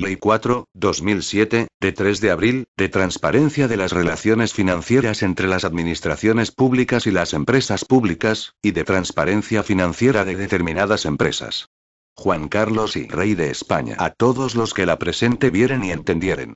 Ley 4, 2007, de 3 de abril, de transparencia de las relaciones financieras entre las administraciones públicas y las empresas públicas, y de transparencia financiera de determinadas empresas. Juan Carlos y Rey de España. A todos los que la presente vieren y entendieren.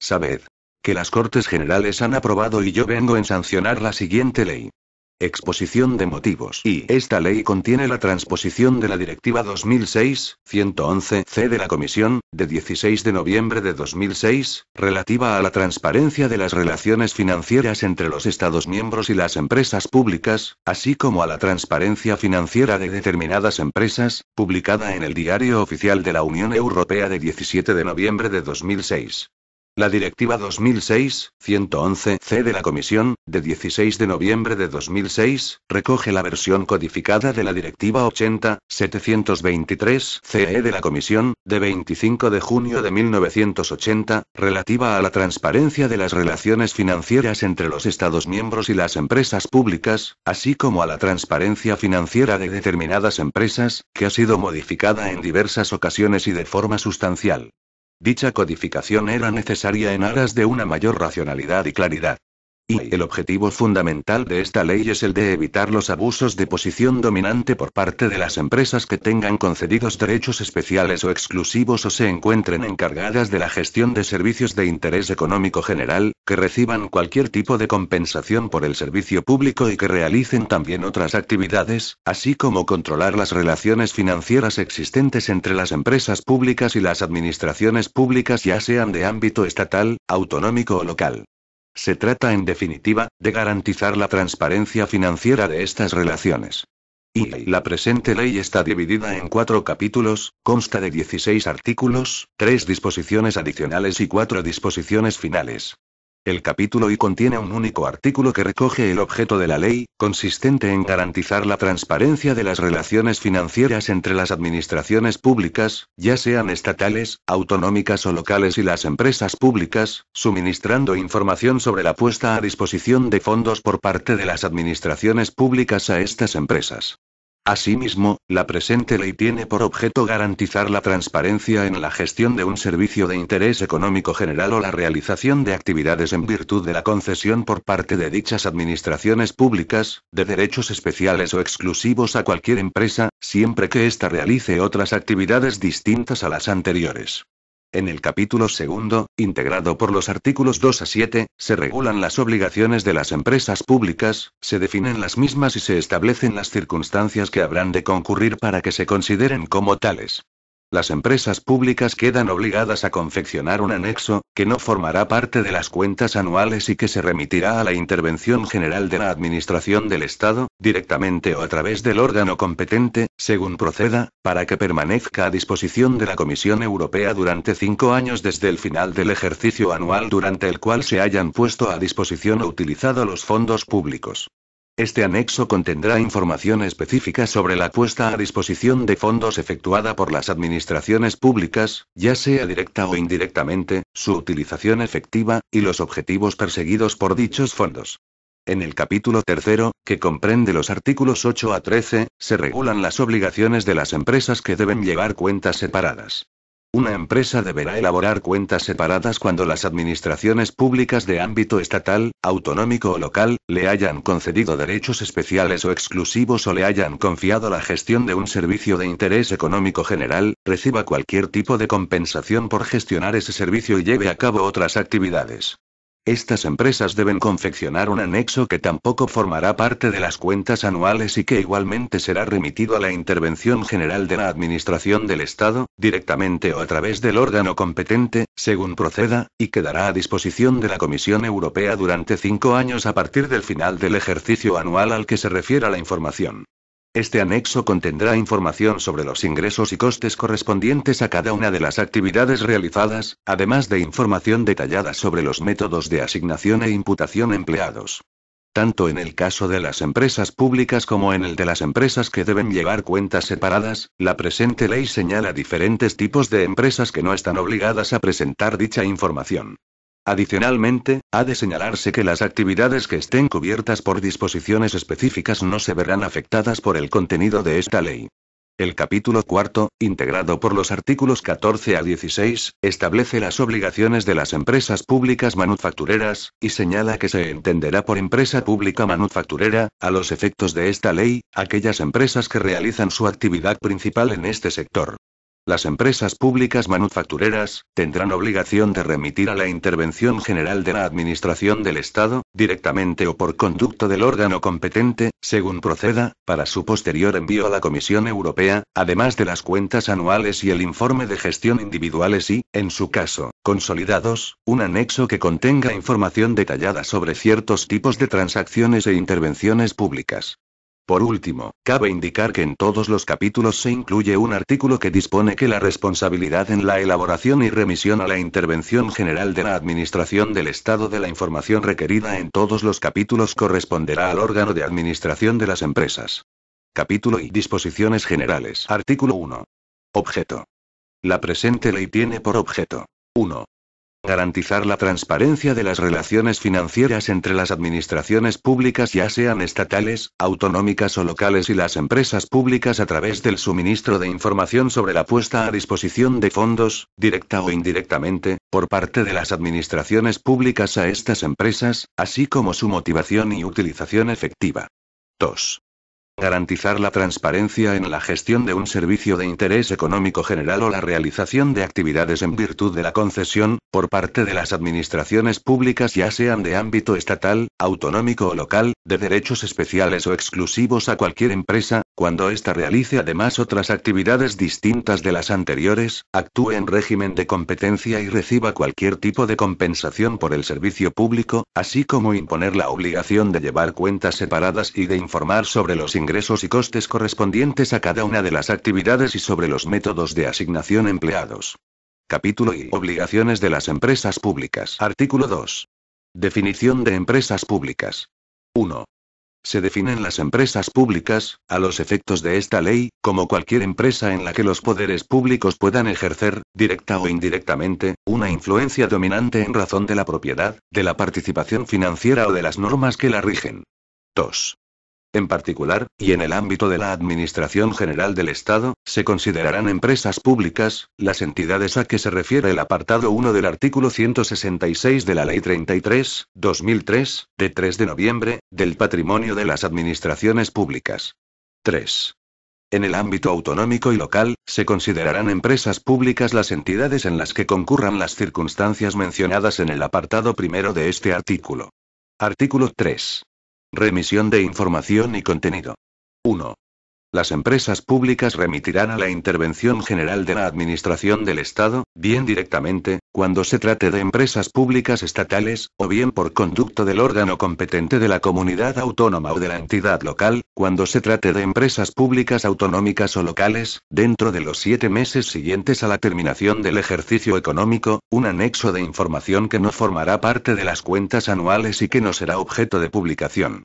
Sabed. Que las Cortes Generales han aprobado y yo vengo en sancionar la siguiente ley. Exposición de motivos. Y esta ley contiene la transposición de la Directiva 2006-111-C de la Comisión, de 16 de noviembre de 2006, relativa a la transparencia de las relaciones financieras entre los Estados miembros y las empresas públicas, así como a la transparencia financiera de determinadas empresas, publicada en el Diario Oficial de la Unión Europea de 17 de noviembre de 2006. La Directiva 2006-111-C de la Comisión, de 16 de noviembre de 2006, recoge la versión codificada de la Directiva 80-723-CE de la Comisión, de 25 de junio de 1980, relativa a la transparencia de las relaciones financieras entre los Estados miembros y las empresas públicas, así como a la transparencia financiera de determinadas empresas, que ha sido modificada en diversas ocasiones y de forma sustancial. Dicha codificación era necesaria en aras de una mayor racionalidad y claridad. Y el objetivo fundamental de esta ley es el de evitar los abusos de posición dominante por parte de las empresas que tengan concedidos derechos especiales o exclusivos o se encuentren encargadas de la gestión de servicios de interés económico general, que reciban cualquier tipo de compensación por el servicio público y que realicen también otras actividades, así como controlar las relaciones financieras existentes entre las empresas públicas y las administraciones públicas ya sean de ámbito estatal, autonómico o local. Se trata, en definitiva, de garantizar la transparencia financiera de estas relaciones. Y la presente ley está dividida en cuatro capítulos, consta de 16 artículos, tres disposiciones adicionales y cuatro disposiciones finales el capítulo I contiene un único artículo que recoge el objeto de la ley, consistente en garantizar la transparencia de las relaciones financieras entre las administraciones públicas, ya sean estatales, autonómicas o locales y las empresas públicas, suministrando información sobre la puesta a disposición de fondos por parte de las administraciones públicas a estas empresas. Asimismo, la presente ley tiene por objeto garantizar la transparencia en la gestión de un servicio de interés económico general o la realización de actividades en virtud de la concesión por parte de dichas administraciones públicas, de derechos especiales o exclusivos a cualquier empresa, siempre que ésta realice otras actividades distintas a las anteriores. En el capítulo segundo, integrado por los artículos 2 a 7, se regulan las obligaciones de las empresas públicas, se definen las mismas y se establecen las circunstancias que habrán de concurrir para que se consideren como tales las empresas públicas quedan obligadas a confeccionar un anexo, que no formará parte de las cuentas anuales y que se remitirá a la Intervención General de la Administración del Estado, directamente o a través del órgano competente, según proceda, para que permanezca a disposición de la Comisión Europea durante cinco años desde el final del ejercicio anual durante el cual se hayan puesto a disposición o utilizado los fondos públicos. Este anexo contendrá información específica sobre la puesta a disposición de fondos efectuada por las administraciones públicas, ya sea directa o indirectamente, su utilización efectiva, y los objetivos perseguidos por dichos fondos. En el capítulo tercero, que comprende los artículos 8 a 13, se regulan las obligaciones de las empresas que deben llevar cuentas separadas. Una empresa deberá elaborar cuentas separadas cuando las administraciones públicas de ámbito estatal, autonómico o local, le hayan concedido derechos especiales o exclusivos o le hayan confiado la gestión de un servicio de interés económico general, reciba cualquier tipo de compensación por gestionar ese servicio y lleve a cabo otras actividades. Estas empresas deben confeccionar un anexo que tampoco formará parte de las cuentas anuales y que igualmente será remitido a la Intervención General de la Administración del Estado, directamente o a través del órgano competente, según proceda, y quedará a disposición de la Comisión Europea durante cinco años a partir del final del ejercicio anual al que se refiera la información. Este anexo contendrá información sobre los ingresos y costes correspondientes a cada una de las actividades realizadas, además de información detallada sobre los métodos de asignación e imputación empleados. Tanto en el caso de las empresas públicas como en el de las empresas que deben llevar cuentas separadas, la presente ley señala diferentes tipos de empresas que no están obligadas a presentar dicha información. Adicionalmente, ha de señalarse que las actividades que estén cubiertas por disposiciones específicas no se verán afectadas por el contenido de esta ley. El capítulo cuarto, integrado por los artículos 14 a 16, establece las obligaciones de las empresas públicas manufactureras, y señala que se entenderá por empresa pública manufacturera, a los efectos de esta ley, aquellas empresas que realizan su actividad principal en este sector. Las empresas públicas manufactureras, tendrán obligación de remitir a la Intervención General de la Administración del Estado, directamente o por conducto del órgano competente, según proceda, para su posterior envío a la Comisión Europea, además de las cuentas anuales y el informe de gestión individuales y, en su caso, consolidados, un anexo que contenga información detallada sobre ciertos tipos de transacciones e intervenciones públicas. Por último, cabe indicar que en todos los capítulos se incluye un artículo que dispone que la responsabilidad en la elaboración y remisión a la Intervención General de la Administración del Estado de la información requerida en todos los capítulos corresponderá al órgano de administración de las empresas. Capítulo y disposiciones generales. Artículo 1. Objeto. La presente ley tiene por objeto 1 garantizar la transparencia de las relaciones financieras entre las administraciones públicas, ya sean estatales, autonómicas o locales, y las empresas públicas a través del suministro de información sobre la puesta a disposición de fondos, directa o indirectamente, por parte de las administraciones públicas a estas empresas, así como su motivación y utilización efectiva. 2 garantizar la transparencia en la gestión de un servicio de interés económico general o la realización de actividades en virtud de la concesión, por parte de las administraciones públicas ya sean de ámbito estatal, autonómico o local, de derechos especiales o exclusivos a cualquier empresa, cuando ésta realice además otras actividades distintas de las anteriores, actúe en régimen de competencia y reciba cualquier tipo de compensación por el servicio público, así como imponer la obligación de llevar cuentas separadas y de informar sobre los ingresos y costes correspondientes a cada una de las actividades y sobre los métodos de asignación empleados. Capítulo y Obligaciones de las empresas públicas. Artículo 2. Definición de empresas públicas. 1. Se definen las empresas públicas, a los efectos de esta ley, como cualquier empresa en la que los poderes públicos puedan ejercer, directa o indirectamente, una influencia dominante en razón de la propiedad, de la participación financiera o de las normas que la rigen. 2. En particular, y en el ámbito de la Administración General del Estado, se considerarán empresas públicas, las entidades a que se refiere el apartado 1 del artículo 166 de la Ley 33, 2003, de 3 de noviembre, del patrimonio de las administraciones públicas. 3. En el ámbito autonómico y local, se considerarán empresas públicas las entidades en las que concurran las circunstancias mencionadas en el apartado primero de este artículo. Artículo 3. Remisión de información y contenido. 1 las empresas públicas remitirán a la intervención general de la Administración del Estado, bien directamente, cuando se trate de empresas públicas estatales, o bien por conducto del órgano competente de la comunidad autónoma o de la entidad local, cuando se trate de empresas públicas autonómicas o locales, dentro de los siete meses siguientes a la terminación del ejercicio económico, un anexo de información que no formará parte de las cuentas anuales y que no será objeto de publicación.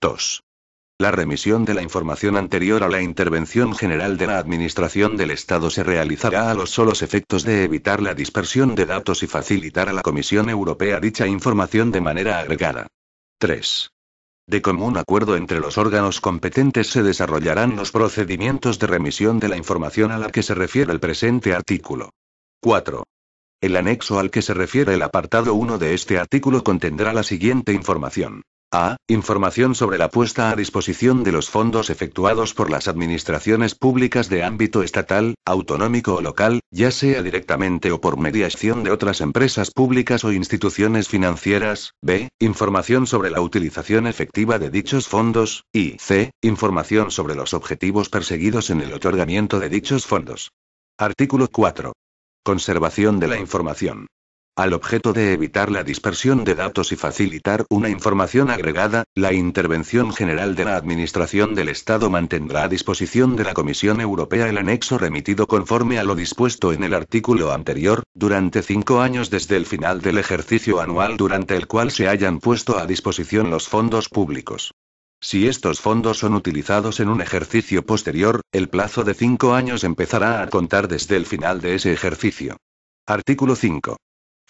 2. La remisión de la información anterior a la intervención general de la Administración del Estado se realizará a los solos efectos de evitar la dispersión de datos y facilitar a la Comisión Europea dicha información de manera agregada. 3. De común acuerdo entre los órganos competentes se desarrollarán los procedimientos de remisión de la información a la que se refiere el presente artículo. 4. El anexo al que se refiere el apartado 1 de este artículo contendrá la siguiente información. A. Información sobre la puesta a disposición de los fondos efectuados por las administraciones públicas de ámbito estatal, autonómico o local, ya sea directamente o por mediación de otras empresas públicas o instituciones financieras. B. Información sobre la utilización efectiva de dichos fondos. Y C. Información sobre los objetivos perseguidos en el otorgamiento de dichos fondos. Artículo 4. Conservación de la información. Al objeto de evitar la dispersión de datos y facilitar una información agregada, la Intervención General de la Administración del Estado mantendrá a disposición de la Comisión Europea el anexo remitido conforme a lo dispuesto en el artículo anterior, durante cinco años desde el final del ejercicio anual durante el cual se hayan puesto a disposición los fondos públicos. Si estos fondos son utilizados en un ejercicio posterior, el plazo de cinco años empezará a contar desde el final de ese ejercicio. Artículo 5.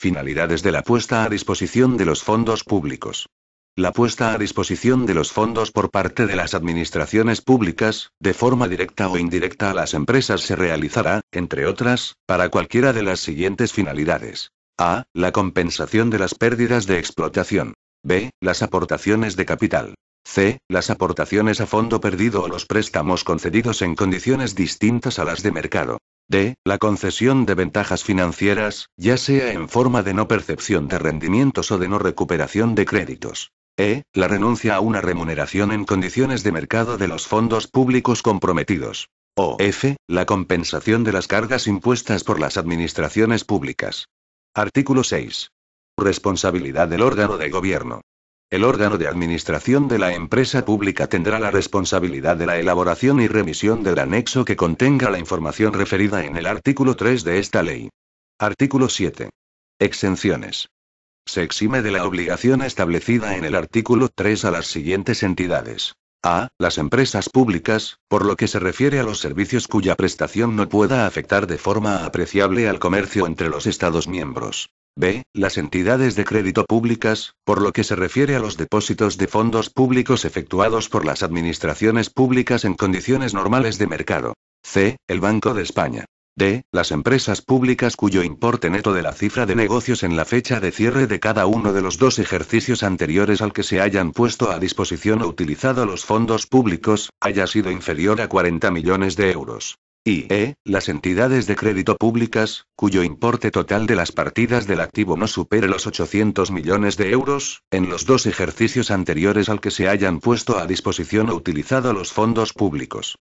Finalidades de la puesta a disposición de los fondos públicos. La puesta a disposición de los fondos por parte de las administraciones públicas, de forma directa o indirecta a las empresas, se realizará, entre otras, para cualquiera de las siguientes finalidades. A. La compensación de las pérdidas de explotación. B. Las aportaciones de capital. C. Las aportaciones a fondo perdido o los préstamos concedidos en condiciones distintas a las de mercado. D. La concesión de ventajas financieras, ya sea en forma de no percepción de rendimientos o de no recuperación de créditos. E. La renuncia a una remuneración en condiciones de mercado de los fondos públicos comprometidos. O F. La compensación de las cargas impuestas por las administraciones públicas. Artículo 6. Responsabilidad del órgano de gobierno. El órgano de administración de la empresa pública tendrá la responsabilidad de la elaboración y remisión del anexo que contenga la información referida en el artículo 3 de esta ley. Artículo 7. Exenciones. Se exime de la obligación establecida en el artículo 3 a las siguientes entidades a. las empresas públicas, por lo que se refiere a los servicios cuya prestación no pueda afectar de forma apreciable al comercio entre los Estados miembros. B. Las entidades de crédito públicas, por lo que se refiere a los depósitos de fondos públicos efectuados por las administraciones públicas en condiciones normales de mercado. C. El Banco de España. D. Las empresas públicas cuyo importe neto de la cifra de negocios en la fecha de cierre de cada uno de los dos ejercicios anteriores al que se hayan puesto a disposición o utilizado los fondos públicos, haya sido inferior a 40 millones de euros. Y E. Las entidades de crédito públicas, cuyo importe total de las partidas del activo no supere los 800 millones de euros, en los dos ejercicios anteriores al que se hayan puesto a disposición o utilizado los fondos públicos.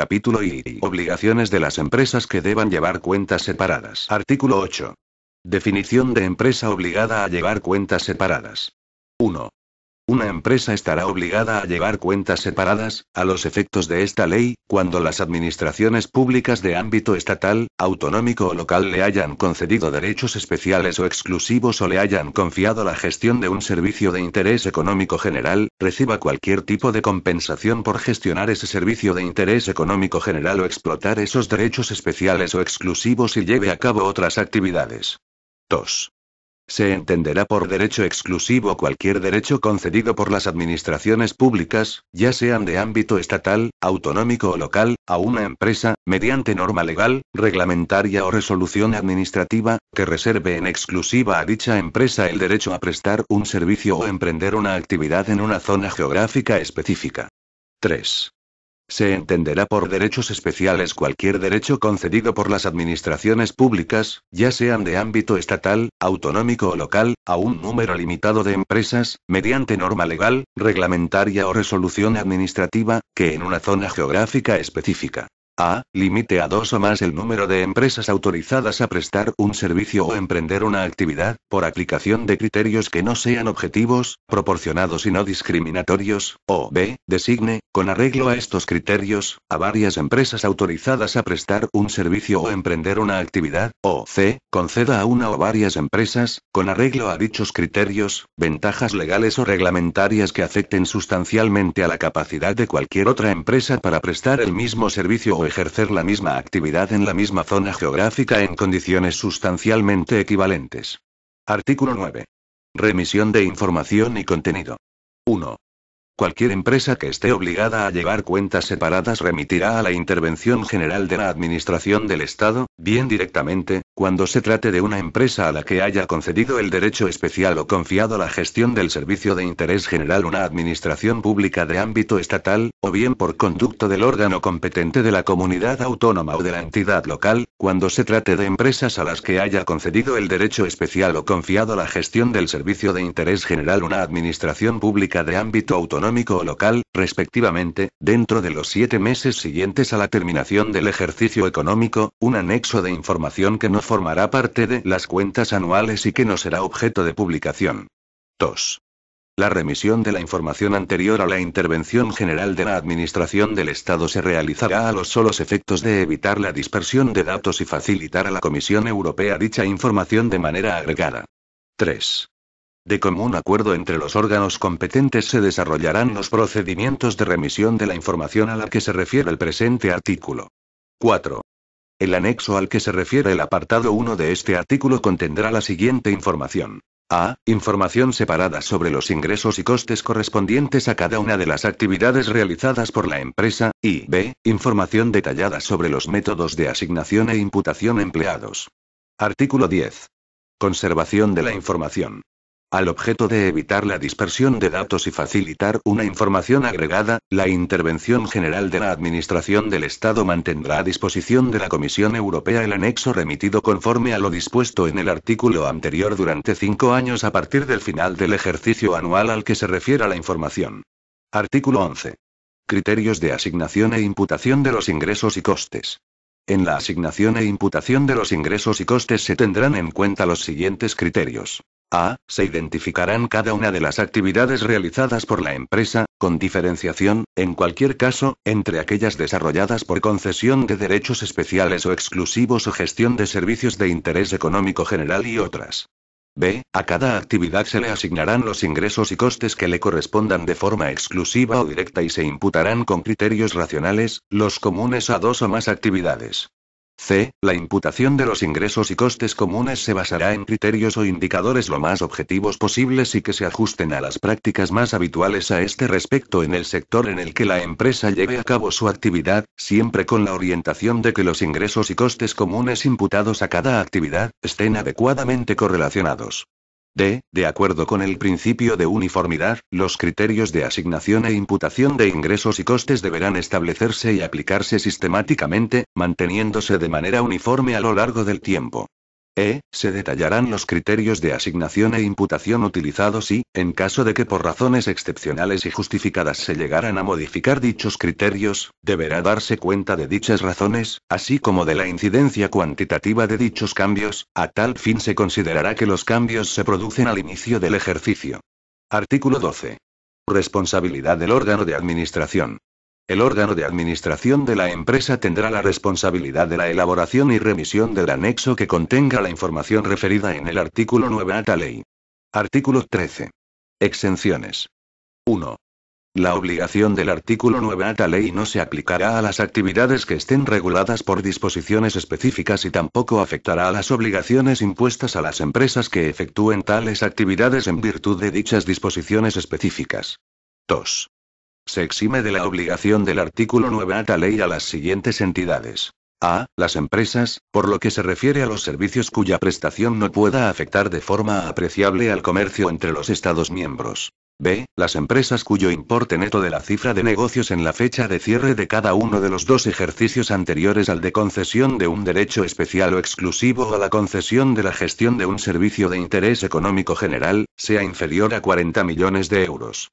Capítulo I. Obligaciones de las empresas que deban llevar cuentas separadas. Artículo 8. Definición de empresa obligada a llevar cuentas separadas. 1. Una empresa estará obligada a llevar cuentas separadas, a los efectos de esta ley, cuando las administraciones públicas de ámbito estatal, autonómico o local le hayan concedido derechos especiales o exclusivos o le hayan confiado la gestión de un servicio de interés económico general, reciba cualquier tipo de compensación por gestionar ese servicio de interés económico general o explotar esos derechos especiales o exclusivos y lleve a cabo otras actividades. 2. Se entenderá por derecho exclusivo cualquier derecho concedido por las administraciones públicas, ya sean de ámbito estatal, autonómico o local, a una empresa, mediante norma legal, reglamentaria o resolución administrativa, que reserve en exclusiva a dicha empresa el derecho a prestar un servicio o emprender una actividad en una zona geográfica específica. 3. Se entenderá por derechos especiales cualquier derecho concedido por las administraciones públicas, ya sean de ámbito estatal, autonómico o local, a un número limitado de empresas, mediante norma legal, reglamentaria o resolución administrativa, que en una zona geográfica específica a. Limite a dos o más el número de empresas autorizadas a prestar un servicio o emprender una actividad, por aplicación de criterios que no sean objetivos, proporcionados y no discriminatorios, o B. Designe, con arreglo a estos criterios, a varias empresas autorizadas a prestar un servicio o emprender una actividad, o C. Conceda a una o varias empresas, con arreglo a dichos criterios, ventajas legales o reglamentarias que afecten sustancialmente a la capacidad de cualquier otra empresa para prestar el mismo servicio o ejercer la misma actividad en la misma zona geográfica en condiciones sustancialmente equivalentes. Artículo 9. Remisión de información y contenido. 1. Cualquier empresa que esté obligada a llevar cuentas separadas remitirá a la intervención general de la Administración del Estado, bien directamente, cuando se trate de una empresa a la que haya concedido el derecho especial o confiado la gestión del servicio de interés general una administración pública de ámbito estatal, o bien por conducto del órgano competente de la comunidad autónoma o de la entidad local, cuando se trate de empresas a las que haya concedido el derecho especial o confiado la gestión del servicio de interés general una administración pública de ámbito autonómico o local, respectivamente, dentro de los siete meses siguientes a la terminación del ejercicio económico, un anexo de información que no formará parte de las cuentas anuales y que no será objeto de publicación. 2. La remisión de la información anterior a la intervención general de la Administración del Estado se realizará a los solos efectos de evitar la dispersión de datos y facilitar a la Comisión Europea dicha información de manera agregada. 3. De común acuerdo entre los órganos competentes se desarrollarán los procedimientos de remisión de la información a la que se refiere el presente artículo. 4. El anexo al que se refiere el apartado 1 de este artículo contendrá la siguiente información. A. Información separada sobre los ingresos y costes correspondientes a cada una de las actividades realizadas por la empresa. Y B. Información detallada sobre los métodos de asignación e imputación empleados. Artículo 10. Conservación de la información. Al objeto de evitar la dispersión de datos y facilitar una información agregada, la Intervención General de la Administración del Estado mantendrá a disposición de la Comisión Europea el anexo remitido conforme a lo dispuesto en el artículo anterior durante cinco años a partir del final del ejercicio anual al que se refiera la información. Artículo 11. Criterios de asignación e imputación de los ingresos y costes. En la asignación e imputación de los ingresos y costes se tendrán en cuenta los siguientes criterios. A. Se identificarán cada una de las actividades realizadas por la empresa, con diferenciación, en cualquier caso, entre aquellas desarrolladas por concesión de derechos especiales o exclusivos o gestión de servicios de interés económico general y otras. B. A cada actividad se le asignarán los ingresos y costes que le correspondan de forma exclusiva o directa y se imputarán con criterios racionales, los comunes a dos o más actividades. C. La imputación de los ingresos y costes comunes se basará en criterios o indicadores lo más objetivos posibles y que se ajusten a las prácticas más habituales a este respecto en el sector en el que la empresa lleve a cabo su actividad, siempre con la orientación de que los ingresos y costes comunes imputados a cada actividad estén adecuadamente correlacionados. D. De acuerdo con el principio de uniformidad, los criterios de asignación e imputación de ingresos y costes deberán establecerse y aplicarse sistemáticamente, manteniéndose de manera uniforme a lo largo del tiempo. E. Se detallarán los criterios de asignación e imputación utilizados y, en caso de que por razones excepcionales y justificadas se llegaran a modificar dichos criterios, deberá darse cuenta de dichas razones, así como de la incidencia cuantitativa de dichos cambios, a tal fin se considerará que los cambios se producen al inicio del ejercicio. Artículo 12. Responsabilidad del órgano de administración. El órgano de administración de la empresa tendrá la responsabilidad de la elaboración y remisión del anexo que contenga la información referida en el artículo 9 a la ley. Artículo 13. Exenciones. 1. La obligación del artículo 9 a la ley no se aplicará a las actividades que estén reguladas por disposiciones específicas y tampoco afectará a las obligaciones impuestas a las empresas que efectúen tales actividades en virtud de dichas disposiciones específicas. 2. Se exime de la obligación del artículo 9 a tal ley a las siguientes entidades. A. Las empresas, por lo que se refiere a los servicios cuya prestación no pueda afectar de forma apreciable al comercio entre los Estados miembros. B. Las empresas cuyo importe neto de la cifra de negocios en la fecha de cierre de cada uno de los dos ejercicios anteriores al de concesión de un derecho especial o exclusivo a la concesión de la gestión de un servicio de interés económico general, sea inferior a 40 millones de euros.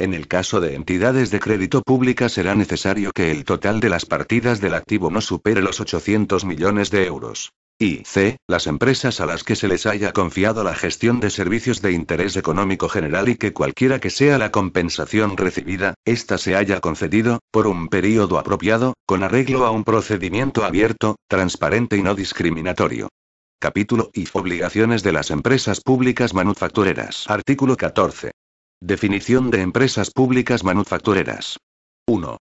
En el caso de entidades de crédito pública será necesario que el total de las partidas del activo no supere los 800 millones de euros. Y c. Las empresas a las que se les haya confiado la gestión de servicios de interés económico general y que cualquiera que sea la compensación recibida, ésta se haya concedido, por un período apropiado, con arreglo a un procedimiento abierto, transparente y no discriminatorio. Capítulo y obligaciones de las empresas públicas manufactureras. Artículo 14. Definición de empresas públicas manufactureras. 1.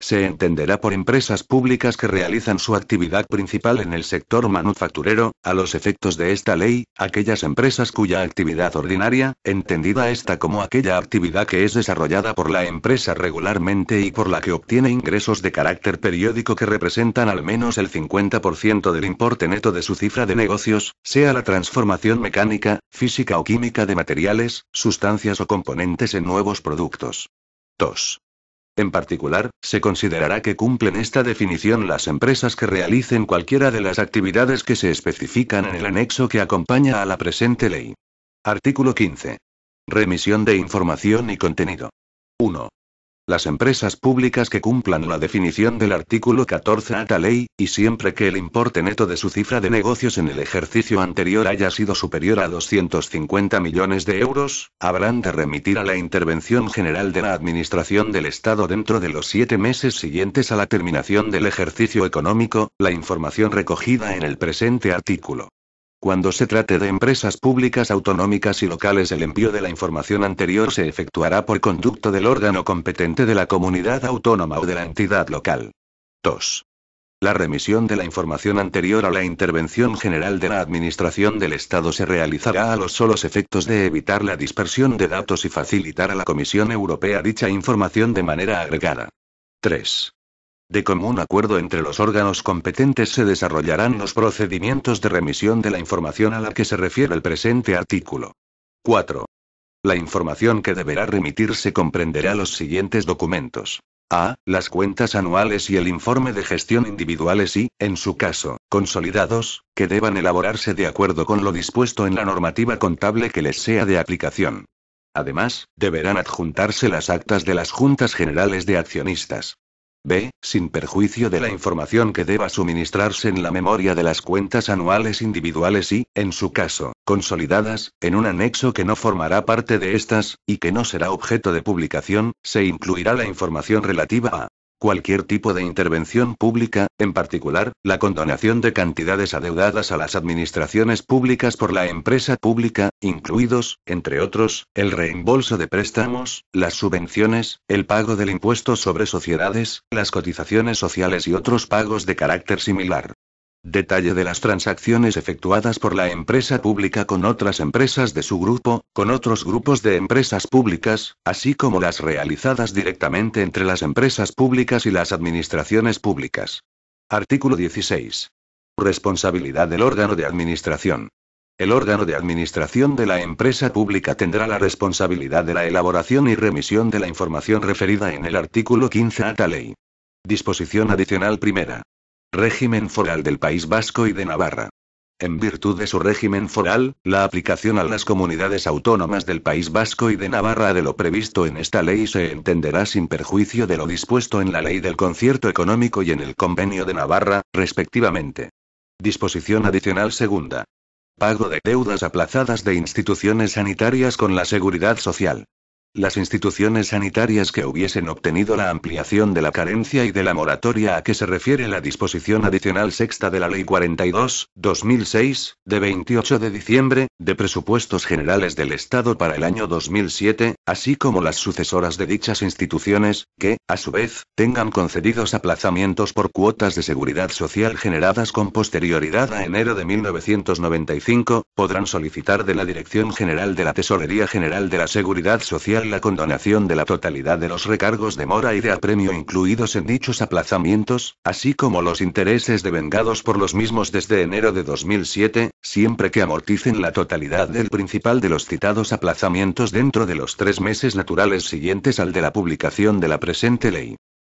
Se entenderá por empresas públicas que realizan su actividad principal en el sector manufacturero, a los efectos de esta ley, aquellas empresas cuya actividad ordinaria, entendida esta como aquella actividad que es desarrollada por la empresa regularmente y por la que obtiene ingresos de carácter periódico que representan al menos el 50% del importe neto de su cifra de negocios, sea la transformación mecánica, física o química de materiales, sustancias o componentes en nuevos productos. 2. En particular, se considerará que cumplen esta definición las empresas que realicen cualquiera de las actividades que se especifican en el anexo que acompaña a la presente ley. Artículo 15. Remisión de información y contenido. 1. Las empresas públicas que cumplan la definición del artículo 14 a la ley, y siempre que el importe neto de su cifra de negocios en el ejercicio anterior haya sido superior a 250 millones de euros, habrán de remitir a la intervención general de la Administración del Estado dentro de los siete meses siguientes a la terminación del ejercicio económico, la información recogida en el presente artículo. Cuando se trate de empresas públicas autonómicas y locales, el envío de la información anterior se efectuará por conducto del órgano competente de la comunidad autónoma o de la entidad local. 2. La remisión de la información anterior a la intervención general de la Administración del Estado se realizará a los solos efectos de evitar la dispersión de datos y facilitar a la Comisión Europea dicha información de manera agregada. 3. De común acuerdo entre los órganos competentes se desarrollarán los procedimientos de remisión de la información a la que se refiere el presente artículo. 4. La información que deberá remitirse comprenderá los siguientes documentos. A. Las cuentas anuales y el informe de gestión individuales y, en su caso, consolidados, que deban elaborarse de acuerdo con lo dispuesto en la normativa contable que les sea de aplicación. Además, deberán adjuntarse las actas de las juntas generales de accionistas. B. Sin perjuicio de la información que deba suministrarse en la memoria de las cuentas anuales individuales y, en su caso, consolidadas, en un anexo que no formará parte de estas, y que no será objeto de publicación, se incluirá la información relativa a Cualquier tipo de intervención pública, en particular, la condonación de cantidades adeudadas a las administraciones públicas por la empresa pública, incluidos, entre otros, el reembolso de préstamos, las subvenciones, el pago del impuesto sobre sociedades, las cotizaciones sociales y otros pagos de carácter similar. Detalle de las transacciones efectuadas por la empresa pública con otras empresas de su grupo, con otros grupos de empresas públicas, así como las realizadas directamente entre las empresas públicas y las administraciones públicas. Artículo 16. Responsabilidad del órgano de administración. El órgano de administración de la empresa pública tendrá la responsabilidad de la elaboración y remisión de la información referida en el artículo 15 a la ley. Disposición adicional primera régimen foral del País Vasco y de Navarra. En virtud de su régimen foral, la aplicación a las comunidades autónomas del País Vasco y de Navarra de lo previsto en esta ley se entenderá sin perjuicio de lo dispuesto en la Ley del Concierto Económico y en el Convenio de Navarra, respectivamente. Disposición adicional segunda. Pago de deudas aplazadas de instituciones sanitarias con la seguridad social. Las instituciones sanitarias que hubiesen obtenido la ampliación de la carencia y de la moratoria a que se refiere la disposición adicional sexta de la Ley 42-2006, de 28 de diciembre, de presupuestos generales del Estado para el año 2007, así como las sucesoras de dichas instituciones, que, a su vez, tengan concedidos aplazamientos por cuotas de seguridad social generadas con posterioridad a enero de 1995, podrán solicitar de la Dirección General de la Tesorería General de la Seguridad Social la condonación de la totalidad de los recargos de mora y de apremio incluidos en dichos aplazamientos, así como los intereses devengados por los mismos desde enero de 2007, siempre que amorticen la totalidad del principal de los citados aplazamientos dentro de los tres meses naturales siguientes al de la publicación de la presente ley.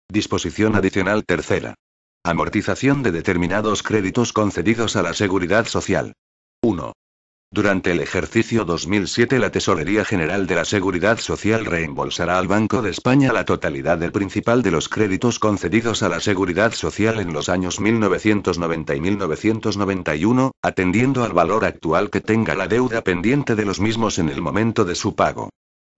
Disposición adicional tercera. Amortización de determinados créditos concedidos a la Seguridad Social. 1. Durante el ejercicio 2007 la Tesorería General de la Seguridad Social reembolsará al Banco de España la totalidad del principal de los créditos concedidos a la Seguridad Social en los años 1990 y 1991, atendiendo al valor actual que tenga la deuda pendiente de los mismos en el momento de su pago.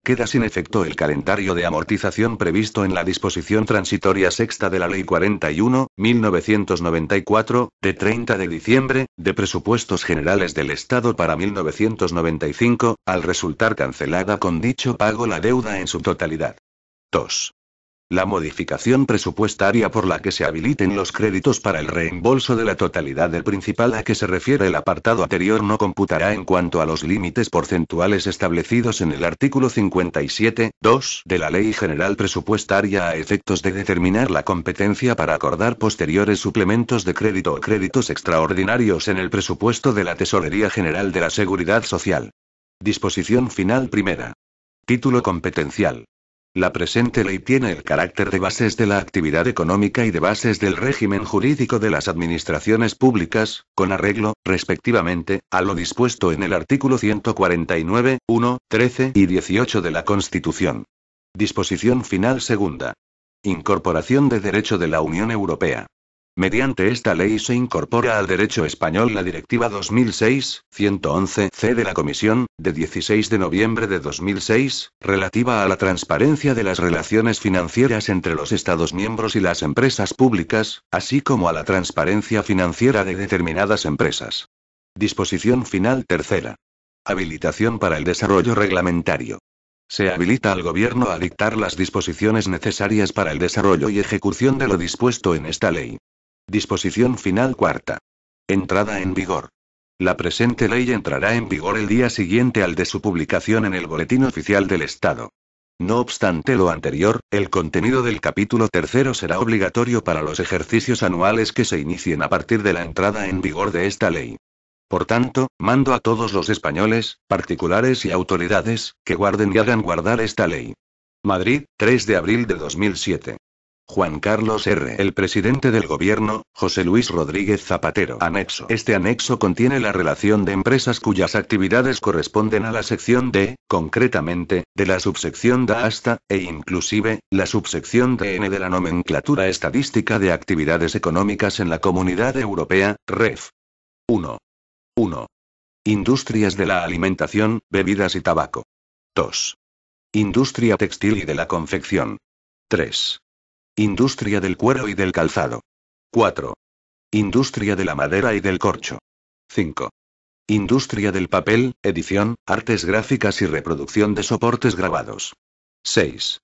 Queda sin efecto el calendario de amortización previsto en la disposición transitoria sexta de la Ley 41, 1994, de 30 de diciembre, de presupuestos generales del Estado para 1995, al resultar cancelada con dicho pago la deuda en su totalidad. 2. La modificación presupuestaria por la que se habiliten los créditos para el reembolso de la totalidad del principal a que se refiere el apartado anterior no computará en cuanto a los límites porcentuales establecidos en el artículo 57, 2 de la Ley General Presupuestaria a efectos de determinar la competencia para acordar posteriores suplementos de crédito o créditos extraordinarios en el presupuesto de la Tesorería General de la Seguridad Social. Disposición final primera. Título competencial. La presente ley tiene el carácter de bases de la actividad económica y de bases del régimen jurídico de las administraciones públicas, con arreglo, respectivamente, a lo dispuesto en el artículo 149, 1, 13 y 18 de la Constitución. Disposición final segunda. Incorporación de derecho de la Unión Europea. Mediante esta ley se incorpora al derecho español la Directiva 2006-111-C de la Comisión, de 16 de noviembre de 2006, relativa a la transparencia de las relaciones financieras entre los Estados miembros y las empresas públicas, así como a la transparencia financiera de determinadas empresas. Disposición final tercera. Habilitación para el desarrollo reglamentario. Se habilita al Gobierno a dictar las disposiciones necesarias para el desarrollo y ejecución de lo dispuesto en esta ley. Disposición final cuarta. Entrada en vigor. La presente ley entrará en vigor el día siguiente al de su publicación en el Boletín Oficial del Estado. No obstante lo anterior, el contenido del capítulo tercero será obligatorio para los ejercicios anuales que se inicien a partir de la entrada en vigor de esta ley. Por tanto, mando a todos los españoles, particulares y autoridades, que guarden y hagan guardar esta ley. Madrid, 3 de abril de 2007. Juan Carlos R. El presidente del gobierno, José Luis Rodríguez Zapatero. Anexo. Este anexo contiene la relación de empresas cuyas actividades corresponden a la sección D, concretamente, de la subsección DA hasta, e inclusive, la subsección DN de la nomenclatura estadística de actividades económicas en la Comunidad Europea, REF. 1. 1. Industrias de la alimentación, bebidas y tabaco. 2. Industria textil y de la confección. 3. Industria del cuero y del calzado. 4. Industria de la madera y del corcho. 5. Industria del papel, edición, artes gráficas y reproducción de soportes grabados. 6.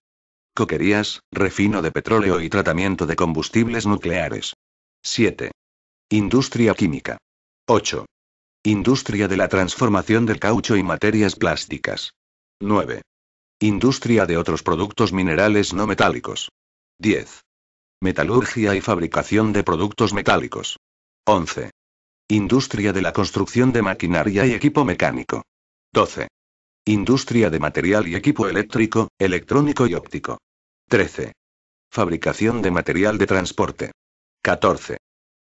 Coquerías, refino de petróleo y tratamiento de combustibles nucleares. 7. Industria química. 8. Industria de la transformación del caucho y materias plásticas. 9. Industria de otros productos minerales no metálicos. 10. Metalurgia y fabricación de productos metálicos. 11. Industria de la construcción de maquinaria y equipo mecánico. 12. Industria de material y equipo eléctrico, electrónico y óptico. 13. Fabricación de material de transporte. 14.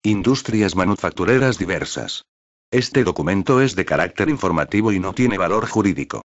Industrias manufactureras diversas. Este documento es de carácter informativo y no tiene valor jurídico.